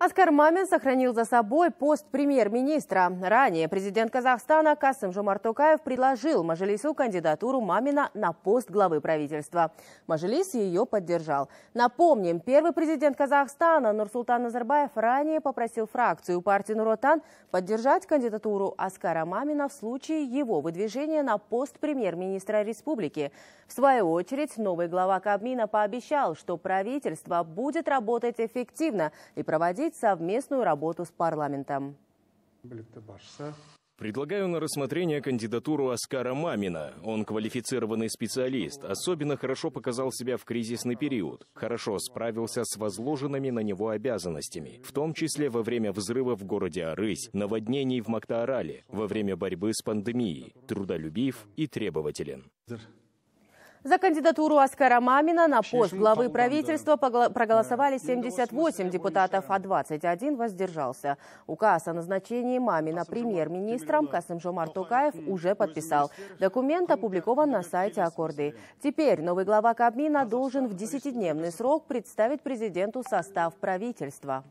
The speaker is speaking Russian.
Аскар Мамин сохранил за собой пост премьер-министра. Ранее президент Казахстана Касым Жомар предложил Мажилису кандидатуру Мамина на пост главы правительства. Мажилис ее поддержал. Напомним, первый президент Казахстана Нурсултан Назарбаев ранее попросил фракцию партии Нуротан поддержать кандидатуру Аскара Мамина в случае его выдвижения на пост премьер-министра республики. В свою очередь, новый глава Кабмина пообещал, что правительство будет работать эффективно и проводить одобрить совместную работу с парламентом. Предлагаю на рассмотрение кандидатуру Оскара Мамина. Он квалифицированный специалист, особенно хорошо показал себя в кризисный период, хорошо справился с возложенными на него обязанностями, в том числе во время взрыва в городе Арысь, наводнений в Мактаарале, во время борьбы с пандемией, трудолюбив и требователен. За кандидатуру Аскара Мамина на пост главы правительства проголосовали 78 депутатов, а 21 воздержался. Указ о назначении Мамина премьер-министром касым Касымжомар Токаев уже подписал. Документ опубликован на сайте Аккорды. Теперь новый глава Кабмина должен в 10-дневный срок представить президенту состав правительства.